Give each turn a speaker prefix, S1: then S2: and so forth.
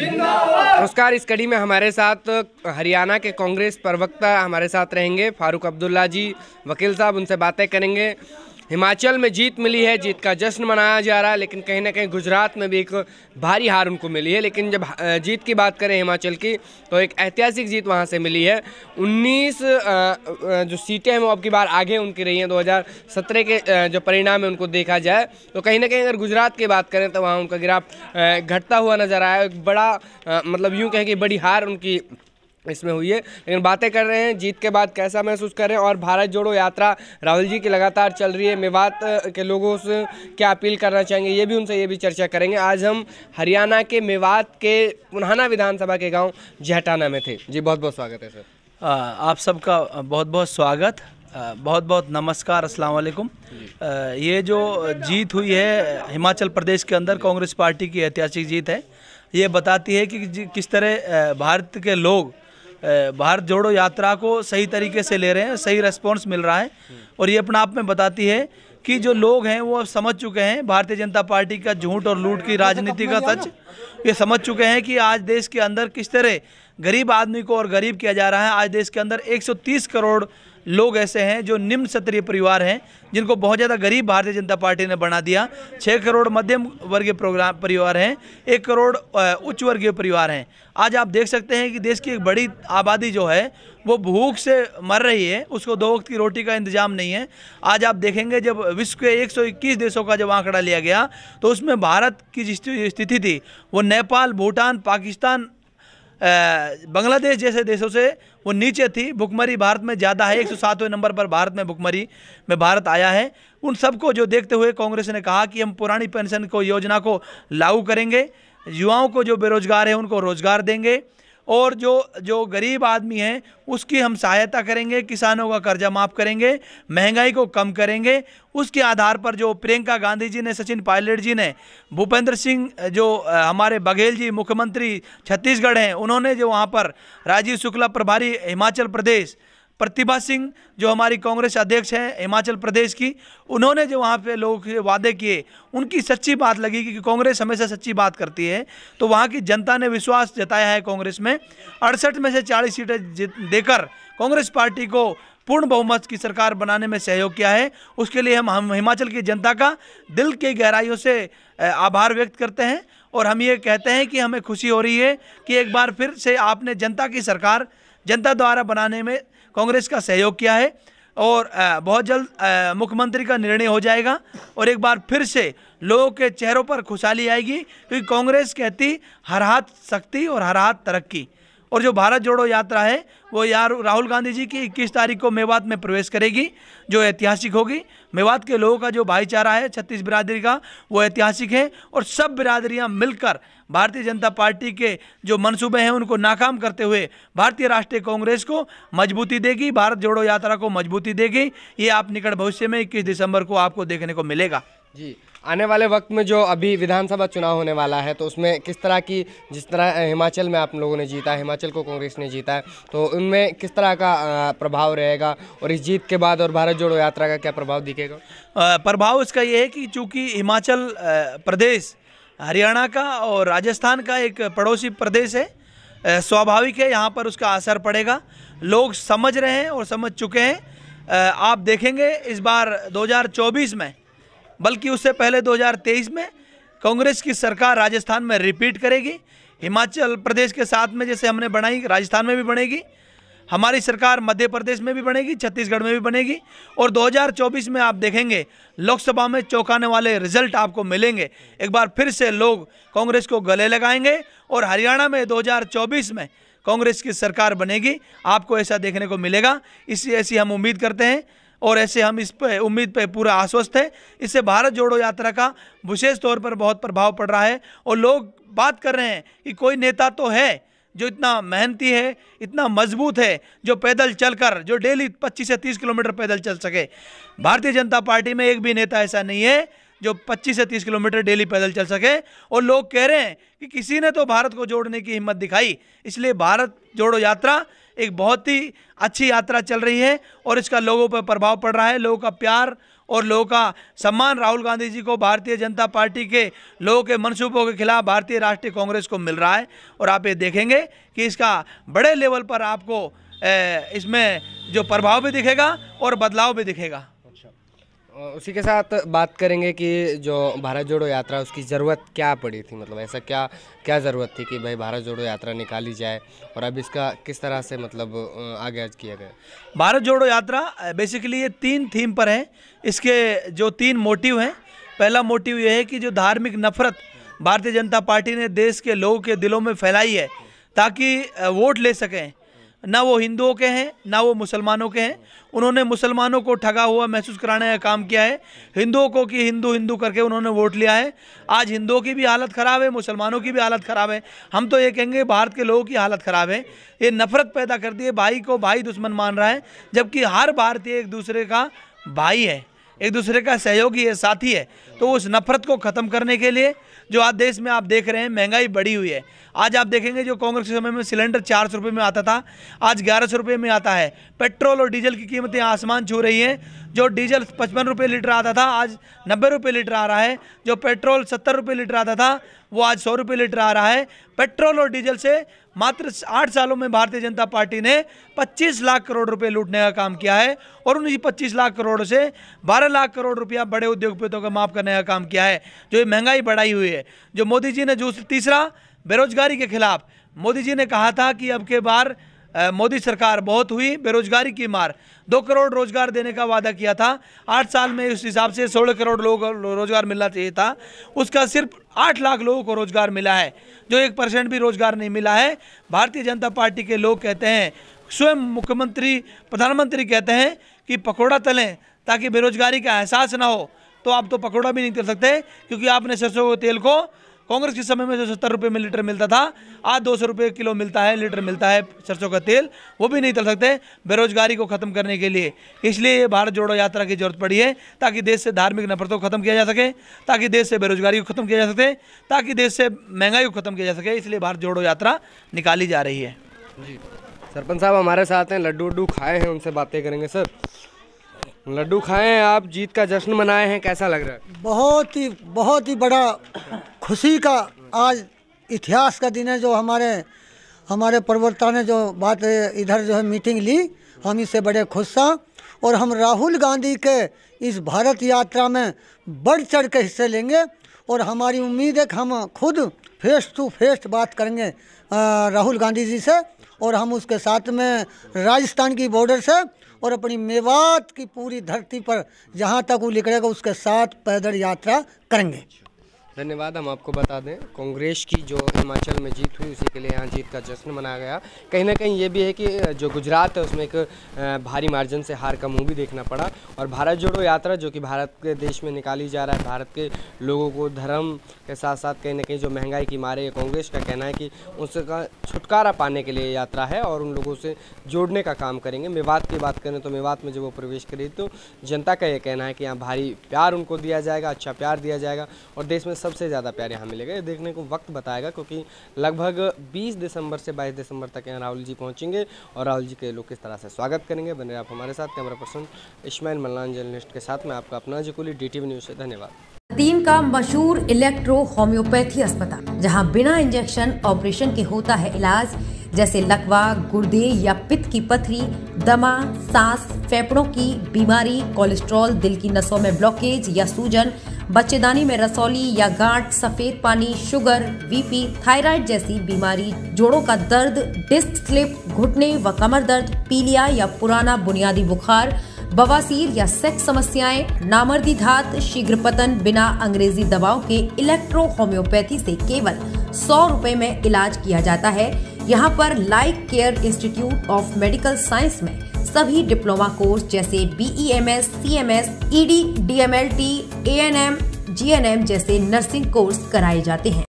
S1: नमस्कार इस कड़ी में हमारे साथ हरियाणा के कांग्रेस प्रवक्ता हमारे साथ रहेंगे फारूक अब्दुल्ला जी वकील साहब उनसे बातें करेंगे हिमाचल में जीत मिली है जीत का जश्न मनाया जा रहा है लेकिन कहीं ना कहीं गुजरात में भी एक भारी हार उनको मिली है लेकिन जब जीत की बात करें हिमाचल की तो एक ऐतिहासिक जीत वहाँ से मिली है 19 जो सीटें हैं वो अब की बार आगे उनकी रही हैं 2017 के जो परिणाम है उनको देखा जाए तो कहीं ना कहीं अगर गुजरात की बात करें तो वहाँ उनका गिराफ घटता हुआ नज़र आया एक बड़ा मतलब यूँ कहें कि बड़ी हार उनकी इसमें हुई है लेकिन बातें कर रहे हैं जीत के बाद कैसा महसूस कर रहे हैं और भारत जोड़ो यात्रा राहुल जी की लगातार चल रही है मेवात के लोगों से क्या अपील करना चाहेंगे ये भी उनसे ये भी चर्चा करेंगे आज हम हरियाणा के मेवात के पुनहाना विधानसभा के गांव जहटाना में थे जी बहुत बहुत स्वागत है सर
S2: आप सबका बहुत बहुत स्वागत बहुत बहुत नमस्कार अस्सलाम वालेकुम ये जो जीत हुई है हिमाचल प्रदेश के अंदर कांग्रेस पार्टी की ऐतिहासिक जीत है ये बताती है कि किस तरह भारत के लोग भारत जोड़ो यात्रा को सही तरीके से ले रहे हैं सही रेस्पॉन्स मिल रहा है और ये अपना आप में बताती है कि जो लोग हैं वो अब समझ चुके हैं भारतीय जनता पार्टी का झूठ और लूट की राजनीति का सच ये समझ चुके हैं कि आज देश के अंदर किस तरह गरीब आदमी को और गरीब किया जा रहा है आज देश के अंदर 130 करोड़ लोग ऐसे हैं जो निम्न स्तरीय परिवार हैं जिनको बहुत ज़्यादा गरीब भारतीय जनता पार्टी ने बना दिया छः करोड़ मध्यम वर्गीय प्रोग्राम परिवार हैं एक करोड़ उच्च वर्गीय परिवार हैं आज आप देख सकते हैं कि देश की एक बड़ी आबादी जो है वो भूख से मर रही है उसको दो वक्त की रोटी का इंतजाम नहीं है आज आप देखेंगे जब विश्व के एक देशों का जब आंकड़ा लिया गया तो उसमें भारत की जिस स्थिति थी वो नेपाल भूटान पाकिस्तान बांग्लादेश जैसे देशों से वो नीचे थी भुखमरी भारत में ज़्यादा है एक सौ नंबर पर भारत में भुखमरी में भारत आया है उन सबको जो देखते हुए कांग्रेस ने कहा कि हम पुरानी पेंशन को योजना को लागू करेंगे युवाओं को जो बेरोजगार है उनको रोजगार देंगे और जो जो गरीब आदमी हैं उसकी हम सहायता करेंगे किसानों का कर्जा माफ़ करेंगे महंगाई को कम करेंगे उसके आधार पर जो प्रियंका गांधी जी ने सचिन पायलट जी ने भूपेंद्र सिंह जो हमारे बघेल जी मुख्यमंत्री छत्तीसगढ़ हैं उन्होंने जो वहाँ पर राजीव शुक्ला प्रभारी हिमाचल प्रदेश प्रतिभा सिंह जो हमारी कांग्रेस अध्यक्ष हैं हिमाचल प्रदेश की उन्होंने जो वहाँ पे लोगों के वादे किए उनकी सच्ची बात लगी कि कांग्रेस हमेशा सच्ची बात करती है तो वहाँ की जनता ने विश्वास जताया है कांग्रेस में अड़सठ में से चालीस सीटें देकर कांग्रेस पार्टी को पूर्ण बहुमत की सरकार बनाने में सहयोग किया है उसके लिए हम, हम हिमाचल की जनता का दिल के गहराइयों से आभार व्यक्त करते हैं और हम ये कहते हैं कि हमें खुशी हो रही है कि एक बार फिर से आपने जनता की सरकार जनता द्वारा बनाने में कांग्रेस का सहयोग किया है और बहुत जल्द मुख्यमंत्री का निर्णय हो जाएगा और एक बार फिर से लोगों के चेहरों पर खुशहाली आएगी क्योंकि कांग्रेस कहती हर हाथ शक्ति और हर हाथ तरक्की और जो भारत जोड़ो यात्रा है वो यार राहुल गांधी जी की 21 तारीख को मेवात में प्रवेश करेगी जो ऐतिहासिक होगी मेवात के लोगों का जो भाईचारा है छत्तीस बिरादरी का वो ऐतिहासिक है और सब बिरादरियाँ मिलकर भारतीय जनता पार्टी के जो मनसूबे हैं उनको नाकाम करते हुए भारतीय राष्ट्रीय कांग्रेस को मजबूती देगी भारत जोड़ो यात्रा को मजबूती देगी ये आप निकट भविष्य में इक्कीस दिसंबर को आपको देखने को मिलेगा
S1: जी आने वाले वक्त में जो अभी विधानसभा चुनाव होने वाला है तो उसमें किस तरह की जिस तरह हिमाचल में आप लोगों ने जीता है हिमाचल को कांग्रेस ने जीता है तो उनमें किस तरह का प्रभाव रहेगा और इस जीत के बाद और भारत जोड़ो यात्रा का क्या प्रभाव दिखेगा प्रभाव
S2: इसका ये है कि चूँकि हिमाचल प्रदेश हरियाणा का और राजस्थान का एक पड़ोसी प्रदेश है स्वाभाविक है यहाँ पर उसका असर पड़ेगा लोग समझ रहे हैं और समझ चुके हैं आप देखेंगे इस बार 2024 में बल्कि उससे पहले 2023 में कांग्रेस की सरकार राजस्थान में रिपीट करेगी हिमाचल प्रदेश के साथ में जैसे हमने बनाई राजस्थान में भी बनेगी हमारी सरकार मध्य प्रदेश में भी बनेगी छत्तीसगढ़ में भी बनेगी और 2024 में आप देखेंगे लोकसभा में चौंकाने वाले रिजल्ट आपको मिलेंगे एक बार फिर से लोग कांग्रेस को गले लगाएंगे और हरियाणा में 2024 में कांग्रेस की सरकार बनेगी आपको ऐसा देखने को मिलेगा इसी ऐसी हम उम्मीद करते हैं और ऐसे हम इस पर उम्मीद पर पूरा आश्वस्त है इससे भारत जोड़ो यात्रा का विशेष तौर पर बहुत प्रभाव पड़ रहा है और लोग बात कर रहे हैं कि कोई नेता तो है जो इतना मेहनती है इतना मजबूत है जो पैदल चलकर जो डेली 25 से 30 किलोमीटर पैदल चल सके भारतीय जनता पार्टी में एक भी नेता ऐसा नहीं है जो 25 से 30 किलोमीटर डेली पैदल चल सके और लोग कह रहे हैं कि किसी ने तो भारत को जोड़ने की हिम्मत दिखाई इसलिए भारत जोड़ो यात्रा एक बहुत ही अच्छी यात्रा चल रही है और इसका लोगों पर प्रभाव पड़ रहा है लोगों का प्यार और लोगों का सम्मान राहुल गांधी जी को भारतीय जनता पार्टी के लोगों के मनसूबों के खिलाफ भारतीय राष्ट्रीय कांग्रेस को मिल रहा है और आप ये देखेंगे कि इसका बड़े लेवल पर आपको इसमें जो प्रभाव भी दिखेगा और बदलाव भी दिखेगा
S1: उसी के साथ बात करेंगे कि जो भारत जोड़ो यात्रा उसकी ज़रूरत क्या पड़ी थी मतलब ऐसा क्या क्या ज़रूरत थी कि भाई भारत जोड़ो यात्रा निकाली जाए और अब इसका किस तरह से मतलब आगे आज किया
S2: गया भारत जोड़ो यात्रा बेसिकली ये तीन थीम पर है इसके जो तीन मोटिव हैं पहला मोटिव ये है कि जो धार्मिक नफरत भारतीय जनता पार्टी ने देश के लोगों के दिलों में फैलाई है ताकि वोट ले सकें ना वो हिंदुओं के हैं ना वो मुसलमानों के हैं उन्होंने मुसलमानों को ठगा हुआ महसूस कराने का काम किया है हिंदुओं को कि हिंदू हिंदू करके उन्होंने वोट लिया है आज हिंदुओं की भी हालत ख़राब है मुसलमानों की भी हालत ख़राब है हम तो ये कहेंगे भारत के लोगों की हालत ख़राब है ये नफ़रत पैदा करती है भाई को भाई दुश्मन मान रहा है जबकि हर भारतीय एक दूसरे का भाई है एक दूसरे का सहयोगी है साथी है तो उस नफरत को ख़त्म करने के लिए जो आज देश में आप देख रहे हैं महंगाई बढ़ी हुई है आज आप देखेंगे जो कांग्रेस के समय में सिलेंडर चार सौ रुपये में आता था आज ग्यारह सौ रुपये में आता है पेट्रोल और डीजल की कीमतें आसमान छू रही हैं जो डीजल पचपन रुपये लीटर आता था आज नब्बे रुपये लीटर आ रहा है जो पेट्रोल सत्तर रुपये लीटर आता था वो आज सौ रुपये लीटर आ रहा है पेट्रोल और डीजल से मात्र आठ सालों में भारतीय जनता पार्टी ने 25 लाख करोड़ रुपए लूटने का काम किया है और उन्हीं 25 लाख करोड़ से 12 लाख करोड़ रुपया बड़े उद्योगपतियों का माफ़ करने का काम किया है जो ये महंगाई बढ़ाई हुई है जो मोदी जी ने जो तीसरा बेरोजगारी के खिलाफ मोदी जी ने कहा था कि अब के बार मोदी सरकार बहुत हुई बेरोजगारी की मार दो करोड़ रोजगार देने का वादा किया था आठ साल में उस हिसाब से सोलह करोड़ लोग रोजगार मिलना चाहिए था उसका सिर्फ आठ लाख लोगों को रोजगार मिला है जो एक परसेंट भी रोजगार नहीं मिला है भारतीय जनता पार्टी के लोग कहते हैं स्वयं मुख्यमंत्री प्रधानमंत्री कहते हैं कि पकौड़ा तलें ताकि बेरोजगारी का एहसास ना हो तो आप तो पकौड़ा भी नहीं तल सकते क्योंकि आपने सरसों के तेल को कांग्रेस के समय में जो सत्तर रुपये में लीटर मिलता था आज दो सौ रुपये किलो मिलता है लीटर मिलता है सरसों का तेल वो भी नहीं चल सकते बेरोजगारी को ख़त्म करने के लिए इसलिए ये भारत जोड़ो यात्रा की जरूरत पड़ी है ताकि देश से धार्मिक नफरतों को ख़त्म किया जा सके ताकि देश से बेरोजगारी को ख़त्म किया जा सके ताकि देश से महंगाई को ख़त्म किया जा सके इसलिए भारत जोड़ो यात्रा निकाली जा रही है
S1: जी सरपंच साहब हमारे साथ हैं लड्डू उड्डू खाए हैं उनसे बातें करेंगे सर लड्डू खाए हैं आप जीत का जश्न मनाए हैं कैसा लग रहा है बहुत ही बहुत ही बड़ा खुशी का आज इतिहास का दिन है जो हमारे हमारे प्रवक्ता ने जो बात इधर जो है मीटिंग ली हम इससे बड़े खुश था और हम राहुल गांधी के इस भारत यात्रा में बढ़ चढ़ के हिस्से लेंगे और हमारी उम्मीद है कि हम खुद फेस टू फेस बात करेंगे राहुल गांधी जी से और हम उसके साथ में राजस्थान की बॉर्डर से और अपनी मेवात की पूरी धरती पर जहाँ तक वो निकलेगा उसके साथ पैदल यात्रा करेंगे धन्यवाद हम आपको बता दें कांग्रेस की जो हिमाचल में जीत हुई उसी के लिए यहाँ जीत का जश्न मनाया गया कहीं ना कहीं ये भी है कि जो गुजरात है उसमें एक भारी मार्जिन से हार का मुंह भी देखना पड़ा और भारत जोड़ो यात्रा जो कि भारत के देश में निकाली जा रहा है भारत के लोगों को धर्म के साथ साथ कहीं ना कहीं जो महंगाई की मारे कांग्रेस का कहना है कि उसका छुटकारा पाने के लिए यात्रा है और उन लोगों से जोड़ने का काम करेंगे मेवात की बात करें तो मेवात में जब वो प्रवेश करे तो जनता का ये कहना है कि यहाँ भारी प्यार उनको दिया जाएगा अच्छा प्यार दिया जाएगा और देश में सबसे ज़्यादा प्यार यहाँ मिलेगा ये देखने को वक्त बताएगा क्योंकि लगभग 20 दिसंबर से 22 दिसंबर तक यहाँ राहुल जी पहुँचेंगे और राहुल जी के लोग किस तरह से स्वागत करेंगे बने आप हमारे साथ camera person Ismail Mallan journalist के साथ मैं आपका अपना जिकुली डी न्यूज़ से धन्यवाद
S2: दीन का मशहूर इलेक्ट्रो होम्योपैथी अस्पताल जहां बिना इंजेक्शन ऑपरेशन के होता है इलाज जैसे लकवा गुर्दे या पित्त की पथरी दमा सांस फेफड़ों की बीमारी कोलेस्ट्रॉल दिल की नसों में ब्लॉकेज या सूजन बच्चेदानी में रसौली या गांठ सफेद पानी शुगर वीपी थायराइड जैसी बीमारी जोड़ों का दर्द डिस्क स्लिप घुटने व कमर दर्द पीलिया या पुराना बुनियादी बुखार बवासीर या सेक्स समस्याएं नामर्दी धात शीघ्र पतन बिना अंग्रेजी दवाओं के इलेक्ट्रो होम्योपैथी से केवल सौ रूपए में इलाज किया जाता है यहाँ पर like care institute of medical science में सभी डिप्लोमा कोर्स जैसे B E M S C M S E D D M L T N M G N M जैसे नर्सिंग कोर्स कराए जाते हैं